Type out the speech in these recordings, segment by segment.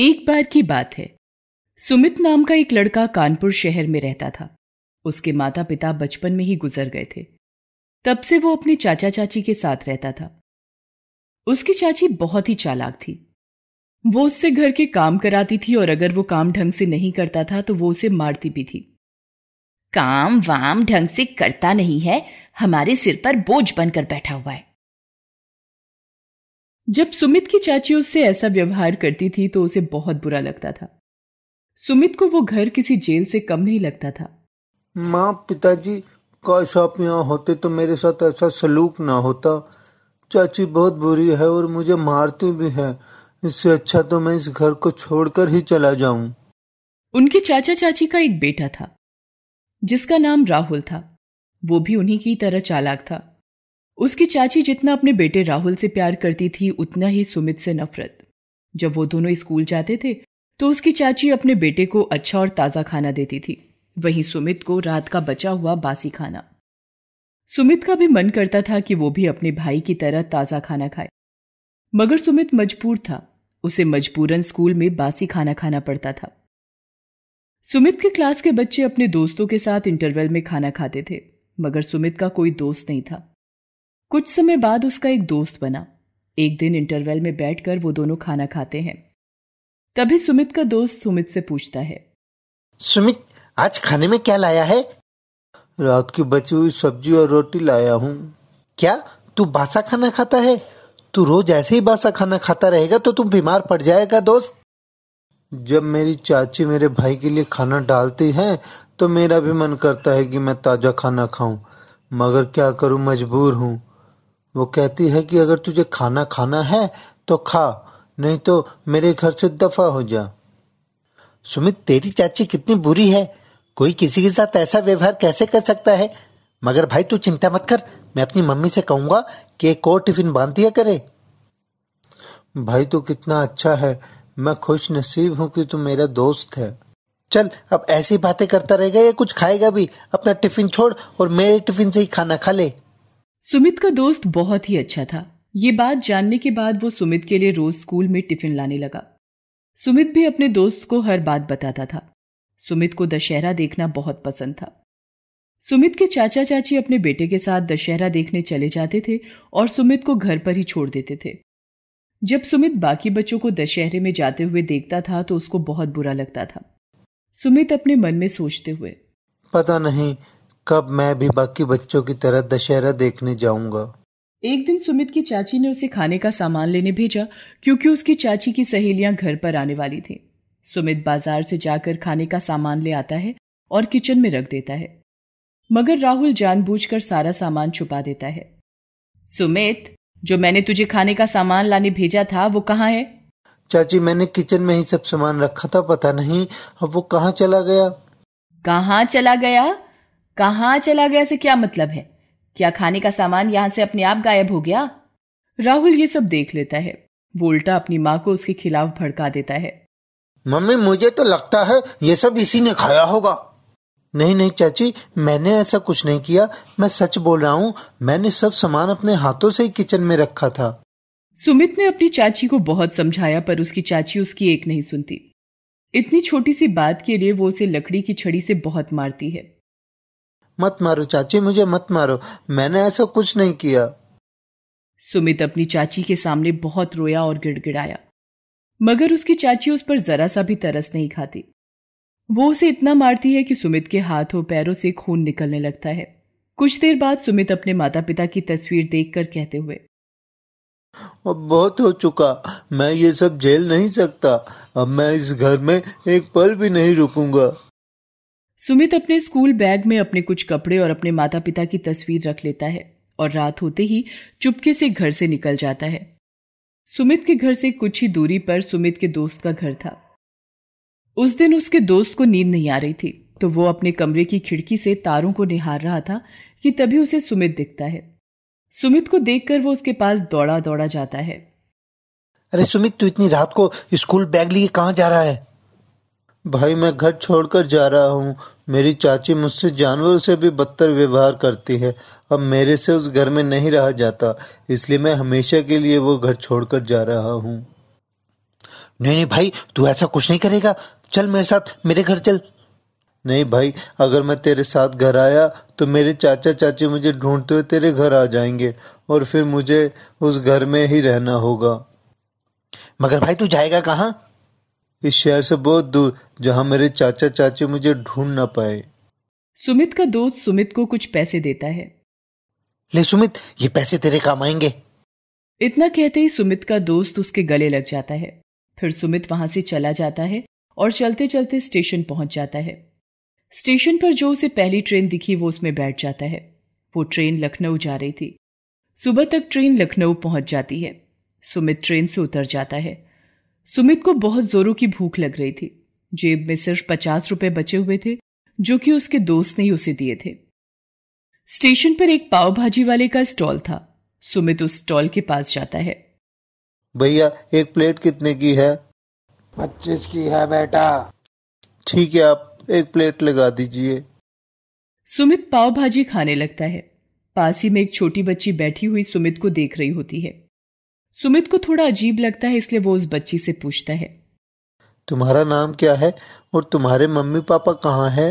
एक बार की बात है सुमित नाम का एक लड़का कानपुर शहर में रहता था उसके माता पिता बचपन में ही गुजर गए थे तब से वो अपने चाचा चाची के साथ रहता था उसकी चाची बहुत ही चालाक थी वो उससे घर के काम कराती थी और अगर वो काम ढंग से नहीं करता था तो वो उसे मारती भी थी काम वाम ढंग से करता नहीं है हमारे सिर पर बोझ बनकर बैठा हुआ है जब सुमित की चाची उससे ऐसा व्यवहार करती थी तो उसे बहुत बुरा लगता था सुमित को वो घर किसी जेल से कम नहीं लगता था माँ पिताजी काश आप यहाँ होते तो मेरे साथ ऐसा सलूक ना होता चाची बहुत बुरी है और मुझे मारती भी है इससे अच्छा तो मैं इस घर को छोड़कर ही चला जाऊं उनके चाचा चाची का एक बेटा था जिसका नाम राहुल था वो भी उन्हीं की तरह चालाक था उसकी चाची जितना अपने बेटे राहुल से प्यार करती थी उतना ही सुमित से नफरत जब वो दोनों स्कूल जाते थे तो उसकी चाची अपने बेटे को अच्छा और ताज़ा खाना देती थी वहीं सुमित को रात का बचा हुआ बासी खाना सुमित का भी मन करता था कि वो भी अपने भाई की तरह ताज़ा खाना खाए मगर सुमित मजबूर था उसे मजबूरन स्कूल में बासी खाना खाना पड़ता था सुमित के क्लास के बच्चे अपने दोस्तों के साथ इंटरवल में खाना खाते थे मगर सुमित का कोई दोस्त नहीं था कुछ समय बाद उसका एक दोस्त बना एक दिन इंटरवल में बैठकर वो दोनों खाना खाते हैं तभी सुमित का दोस्त सुमित से पूछता है सुमित आज खाने में क्या लाया है रात की बची हुई सब्जी और रोटी लाया हूँ क्या तू बासा खाना खाता है तू रोज ऐसे ही बासा खाना खाता रहेगा तो तुम बीमार पड़ जाएगा दोस्त जब मेरी चाची मेरे भाई के लिए खाना डालती है तो मेरा भी मन करता है कि मैं ताजा खाना खाऊं मगर क्या करूं मजबूर हूं वो कहती है कि अगर तुझे खाना खाना है तो खा नहीं तो मेरे घर से दफा हो जा सुमित तेरी चाची कितनी बुरी है कोई किसी के साथ ऐसा व्यवहार कैसे कर सकता है मगर भाई तू चिंता मत कर मैं अपनी मम्मी से कहूंगा कि एक और टिफिन बांध दिया करे भाई तू कितना अच्छा है मैं खुश नसीब हूं कि तू मेरा दोस्त है चल अब ऐसी बातें करता रहेगा या कुछ खाएगा भी अपना टिफिन छोड़ और मेरे टिफिन से ही खाना खा ले सुमित का दोस्त बहुत ही अच्छा था ये बात जानने के बाद वो सुमित के लिए रोज स्कूल में टिफिन लाने लगा सुमित भी अपने दोस्त को हर बात बताता था सुमित को दशहरा देखना बहुत पसंद था सुमित के चाचा चाची अपने बेटे के साथ दशहरा देखने चले जाते थे और सुमित को घर पर ही छोड़ देते थे जब सुमित बाकी बच्चों को दशहरे में जाते हुए देखता था तो उसको बहुत बुरा लगता था सुमित अपने मन में सोचते हुए पता नहीं कब मैं भी बाकी बच्चों की तरह दशहरा देखने जाऊंगा एक दिन सुमित की चाची ने उसे खाने का सामान लेने भेजा क्योंकि उसकी चाची की सहेलियां घर पर आने वाली थी सुमित बाजार से जाकर खाने का सामान ले आता है और किचन में रख देता है मगर राहुल जानबूझकर सारा सामान छुपा देता है सुमित जो मैंने तुझे खाने का सामान लाने भेजा था वो कहाँ है चाची मैंने किचन में ही सब सामान रखा था पता नहीं अब वो कहाँ चला गया कहाँ चला गया कहां चला गया से क्या मतलब है क्या खाने का सामान यहां से अपने आप गायब हो गया राहुल ये सब देख लेता है बोल्टा अपनी माँ को उसके खिलाफ भड़का देता है मम्मी मुझे तो लगता है ये सब इसी ने खाया होगा नहीं नहीं चाची मैंने ऐसा कुछ नहीं किया मैं सच बोल रहा हूँ मैंने सब सामान अपने हाथों से ही किचन में रखा था सुमित ने अपनी चाची को बहुत समझाया पर उसकी चाची उसकी एक नहीं सुनती इतनी छोटी सी बात के लिए वो उसे लकड़ी की छड़ी से बहुत मारती है मत मारो चाची मुझे मत मारो मैंने ऐसा कुछ नहीं किया सुमित अपनी चाची के सामने बहुत रोया और गिड़गिड़ाया मगर उसकी चाची उस पर जरा सा भी तरस नहीं खाती वो उसे इतना मारती है कि सुमित के हाथों पैरों से खून निकलने लगता है कुछ देर बाद सुमित अपने माता पिता की तस्वीर देखकर कहते हुए अब बहुत हो चुका मैं ये सब झेल नहीं सकता अब मैं इस घर में एक पल भी नहीं रुकूंगा सुमित अपने स्कूल बैग में अपने कुछ कपड़े और अपने माता पिता की तस्वीर रख लेता है और रात होते ही चुपके से घर से निकल जाता है सुमित के घर से कुछ ही दूरी पर सुमित के दोस्त का घर था उस दिन उसके दोस्त को नींद नहीं आ रही थी तो वो अपने कमरे की खिड़की से तारों को निहार रहा था कि तभी उसे सुमित दिखता है सुमित को देखकर वो उसके पास दौड़ा दौड़ा जाता है अरे सुमित तू इतनी रात को स्कूल बैग लिए कहाँ जा रहा है भाई मैं घर छोड़कर जा रहा हूँ मेरी चाची मुझसे जानवरों से भी बदतर व्यवहार करती है अब मेरे से उस घर में नहीं रहा जाता इसलिए मैं हमेशा के लिए वो घर छोड़कर जा रहा हूँ नहीं नहीं भाई तू ऐसा कुछ नहीं करेगा चल मेरे साथ मेरे घर चल नहीं भाई अगर मैं तेरे साथ घर आया तो मेरे चाचा चाची मुझे ढूंढते हुए तेरे घर आ जाएंगे और फिर मुझे उस घर में ही रहना होगा मगर भाई तू जाएगा कहाँ इस शहर से बहुत दूर जहाँ मेरे चाचा चाची मुझे ढूंढ ना पाए सुमित का दोस्त सुमित को कुछ पैसे देता है ले सुमित ये पैसे तेरे काम आएंगे इतना कहते ही सुमित का दोस्त उसके गले लग जाता है फिर सुमित वहां से चला जाता है और चलते चलते स्टेशन पहुंच जाता है स्टेशन पर जो उसे पहली ट्रेन दिखी वो उसमें बैठ जाता है वो ट्रेन लखनऊ जा रही थी सुबह तक ट्रेन लखनऊ पहुंच जाती है सुमित ट्रेन से उतर जाता है सुमित को बहुत जोरों की भूख लग रही थी जेब में सिर्फ पचास रुपए बचे हुए थे जो कि उसके दोस्त ने ही उसे दिए थे स्टेशन पर एक पाव भाजी वाले का स्टॉल था सुमित उस स्टॉल के पास जाता है भैया एक प्लेट कितने की है पच्चीस की है बेटा ठीक है आप एक प्लेट लगा दीजिए सुमित पाव भाजी खाने लगता है पास ही में एक छोटी बच्ची बैठी हुई सुमित को देख रही होती है सुमित को थोड़ा अजीब लगता है इसलिए वो उस बच्ची से पूछता है तुम्हारा नाम क्या है और तुम्हारे मम्मी पापा कहाँ है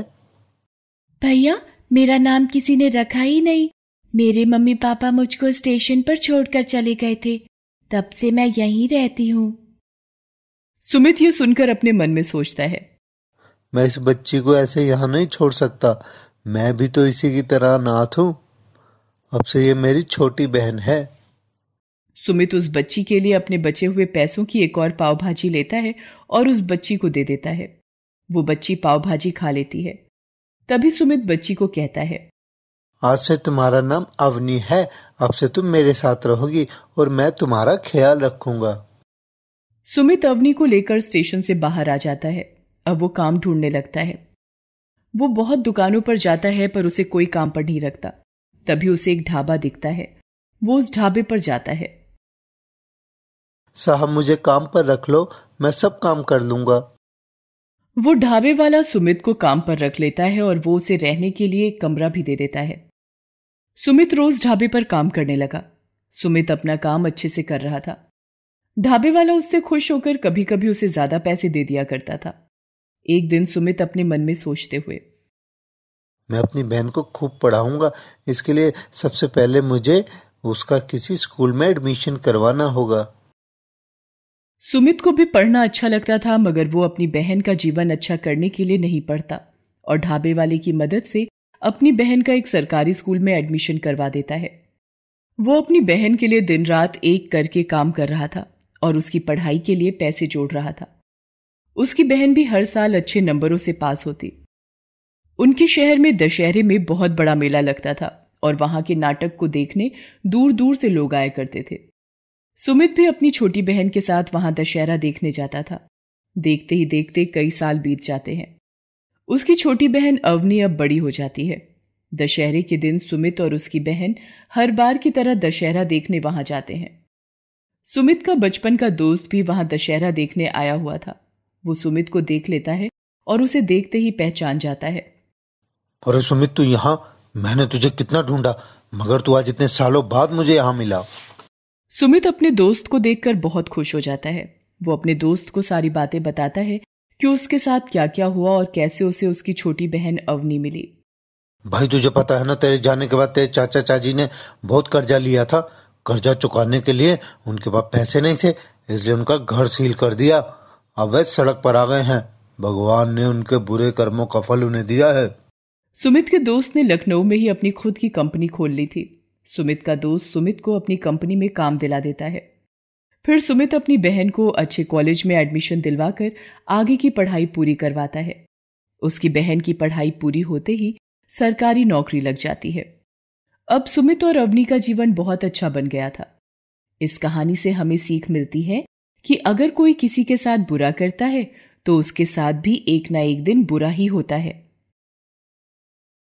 भैया मेरा नाम किसी ने रखा ही नहीं मेरे मम्मी पापा मुझको स्टेशन पर छोड़कर चले गए थे तब से मैं यहीं रहती हूँ सुमित ये सुनकर अपने मन में सोचता है मैं इस बच्ची को ऐसे यहाँ नहीं छोड़ सकता मैं भी तो इसी की तरह अनाथ हूँ अब से ये मेरी छोटी बहन है सुमित उस बच्ची के लिए अपने बचे हुए पैसों की एक और पाव भाजी लेता है और उस बच्ची को दे देता है वो बच्ची पाव भाजी खा लेती है तभी सुमित बच्ची को कहता है आज से तुम्हारा नाम अवनी है अब से तुम मेरे साथ रहोगी और मैं तुम्हारा ख्याल रखूंगा सुमित अवनी को लेकर स्टेशन से बाहर आ जाता है अब वो काम ढूंढने लगता है वो बहुत दुकानों पर जाता है पर उसे कोई काम पर नहीं रखता तभी उसे एक ढाबा दिखता है वो उस ढाबे पर जाता है साहब मुझे काम पर रख लो मैं सब काम कर लूंगा वो ढाबे वाला सुमित को काम पर रख लेता है और वो उसे रहने के लिए एक कमरा भी दे देता है सुमित रोज ढाबे पर काम करने लगा सुमित अपना काम अच्छे से कर रहा था ढाबे वाला उससे खुश होकर कभी कभी उसे ज्यादा पैसे दे दिया करता था एक दिन सुमित अपने मन में सोचते हुए मैं अपनी बहन को खूब पढ़ाऊंगा इसके लिए सबसे पहले मुझे उसका किसी स्कूल में एडमिशन करवाना होगा सुमित को भी पढ़ना अच्छा लगता था मगर वो अपनी बहन का जीवन अच्छा करने के लिए नहीं पढ़ता और ढाबे वाले की मदद से अपनी बहन का एक सरकारी स्कूल में एडमिशन करवा देता है वो अपनी बहन के लिए दिन रात एक करके काम कर रहा था और उसकी पढ़ाई के लिए पैसे जोड़ रहा था उसकी बहन भी हर साल अच्छे नंबरों से पास होती उनके शहर में दशहरे में बहुत बड़ा मेला लगता था और वहां के नाटक को देखने दूर दूर से लोग आया करते थे सुमित भी अपनी छोटी बहन के साथ वहां दशहरा देखने जाता था देखते ही देखते कई साल बीत जाते हैं उसकी छोटी बहन अवनी अब बड़ी हो जाती है दशहरे के दिन सुमित और उसकी बहन हर बार की तरह दशहरा देखने वहां जाते हैं सुमित का बचपन का दोस्त भी वहां दशहरा देखने आया हुआ था वो सुमित को देख लेता है और उसे देखते ही पहचान जाता है अरे सुमित तू यहाँ मैंने तुझे कितना ढूंढा मगर तू आज इतने सालों बाद मुझे यहाँ मिला सुमित अपने दोस्त को देखकर बहुत खुश हो जाता है वो अपने दोस्त को सारी बातें बताता है कि उसके साथ क्या क्या हुआ और कैसे उसे उसकी छोटी बहन अवनी मिली भाई तुझे पता है ना तेरे जाने के बाद तेरे चाचा चाची ने बहुत कर्जा लिया था कर्जा चुकाने के लिए उनके पास पैसे नहीं थे इसलिए उनका घर सील कर दिया अब वे सड़क पर आ गए हैं भगवान ने उनके बुरे कर्मों का फल उन्हें दिया है सुमित के दोस्त ने लखनऊ में ही अपनी खुद की कंपनी खोल ली थी सुमित का दोस्त सुमित को अपनी कंपनी में काम दिला देता है फिर सुमित अपनी बहन को अच्छे कॉलेज में एडमिशन दिलवाकर आगे की पढ़ाई पूरी करवाता है उसकी बहन की पढ़ाई पूरी होते ही सरकारी नौकरी लग जाती है अब सुमित और अवनी का जीवन बहुत अच्छा बन गया था इस कहानी से हमें सीख मिलती है कि अगर कोई किसी के साथ बुरा करता है तो उसके साथ भी एक ना एक दिन बुरा ही होता है